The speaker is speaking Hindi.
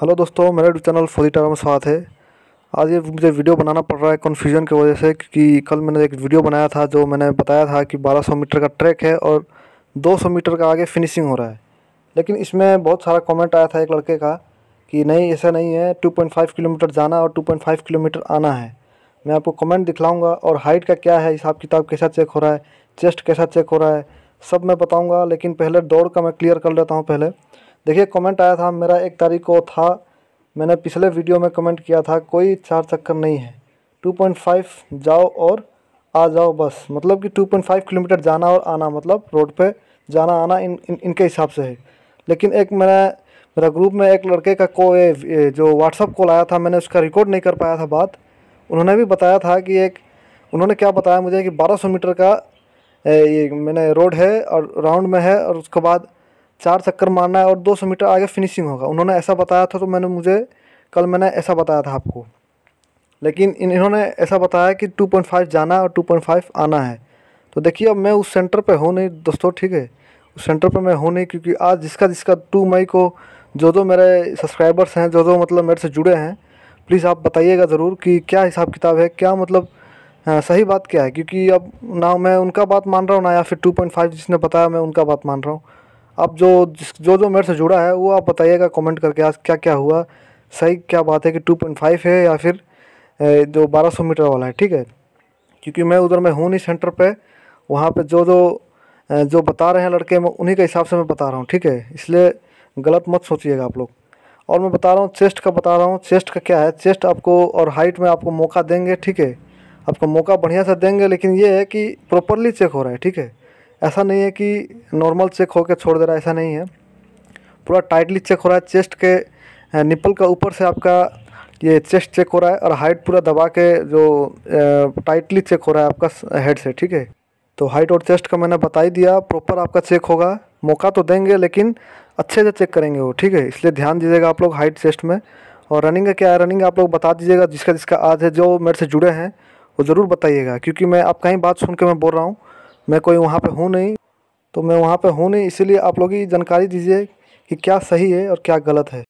हेलो दोस्तों मेरा यूट्यूब चैनल फौजी टावर में स्वागत है आज ये मुझे वीडियो बनाना पड़ रहा है कन्फ्यूजन की वजह से क्योंकि कल मैंने एक वीडियो बनाया था जो मैंने बताया था कि 1200 मीटर का ट्रैक है और 200 मीटर का आगे फिनिशिंग हो रहा है लेकिन इसमें बहुत सारा कमेंट आया था एक लड़के का कि नहीं ऐसा नहीं है टू किलोमीटर जाना और टू किलोमीटर आना है मैं आपको कमेंट दिखलाऊँगा और हाइट का क्या है हिसाब किताब कैसा चेक हो रहा है चेस्ट कैसा चेक हो रहा है सब मैं बताऊँगा लेकिन पहले दौड़ का मैं क्लियर कर लेता हूँ पहले देखिए कमेंट आया था मेरा एक तारीख को था मैंने पिछले वीडियो में कमेंट किया था कोई चार चक्कर नहीं है 2.5 जाओ और आ जाओ बस मतलब कि 2.5 किलोमीटर जाना और आना मतलब रोड पे जाना आना इन, इन इनके हिसाब से है लेकिन एक मेरा मेरा ग्रुप में एक लड़के का को ए, जो व्हाट्सअप कॉल आया था मैंने उसका रिकॉर्ड नहीं कर पाया था बात उन्होंने भी बताया था कि एक उन्होंने क्या बताया मुझे कि 1200 मीटर का ये मैंने रोड है और राउंड में है और उसके बाद चार चक्कर मारना है और 200 मीटर आगे फिनिशिंग होगा उन्होंने ऐसा बताया था तो मैंने मुझे कल मैंने ऐसा बताया था आपको लेकिन इन इन्होंने ऐसा बताया कि 2.5 जाना और 2.5 आना है तो देखिए अब मैं उस सेंटर पे हूँ नहीं दोस्तों ठीक है उस सेंटर पे मैं हूँ नहीं क्योंकि आज जिसका जिसका टू मई को जो जो मेरे सब्सक्राइबर्स हैं जो जो मतलब मेरे से जुड़े हैं प्लीज़ आप बताइएगा ज़रूर कि क्या हिसाब किताब है क्या मतलब हाँ, सही बात क्या है क्योंकि अब ना मैं उनका बात मान रहा हूँ ना या फिर 2.5 जिसने बताया मैं उनका बात मान रहा हूँ आप जो जो जो मेरे से जुड़ा है वो आप बताइएगा कमेंट करके आज क्या क्या हुआ सही क्या बात है कि 2.5 है या फिर जो 1200 मीटर वाला है ठीक है क्योंकि मैं उधर मैं हूँ नहीं सेंटर पे वहाँ पे जो जो जो बता रहे हैं लड़के मैं उन्हीं के हिसाब से मैं बता रहा हूँ ठीक है इसलिए गलत मत सोचिएगा आप लोग और मैं बता रहा हूँ चेस्ट का बता रहा हूँ चेस्ट का क्या है चेस्ट आपको और हाइट में आपको मौका देंगे ठीक है आपको मौका बढ़िया से देंगे लेकिन ये है कि प्रॉपरली चेक हो रहा है ठीक है ऐसा नहीं है कि नॉर्मल चेक होकर छोड़ दे रहा है ऐसा नहीं है पूरा टाइटली चेक हो रहा है चेस्ट के निप्पल का ऊपर से आपका ये चेस्ट चेक हो रहा है और हाइट पूरा दबा के जो टाइटली चेक हो रहा है आपका हेड से ठीक है तो हाइट और चेस्ट का मैंने बता ही दिया प्रॉपर आपका चेक होगा मौका तो देंगे लेकिन अच्छे से चेक करेंगे वो ठीक है इसलिए ध्यान दीजिएगा आप लोग हाइट चेस्ट में और रनिंग का क्या है रनिंग आप लोग बता दीजिएगा जिसका जिसका आज है जो मेरे से जुड़े हैं वो ज़रूर बताइएगा क्योंकि मैं आप कहीं बात सुन के मैं बोल रहा हूँ मैं कोई वहाँ पे हूँ नहीं तो मैं वहाँ पे हूँ नहीं इसीलिए आप लोग ही जानकारी दीजिए कि क्या सही है और क्या गलत है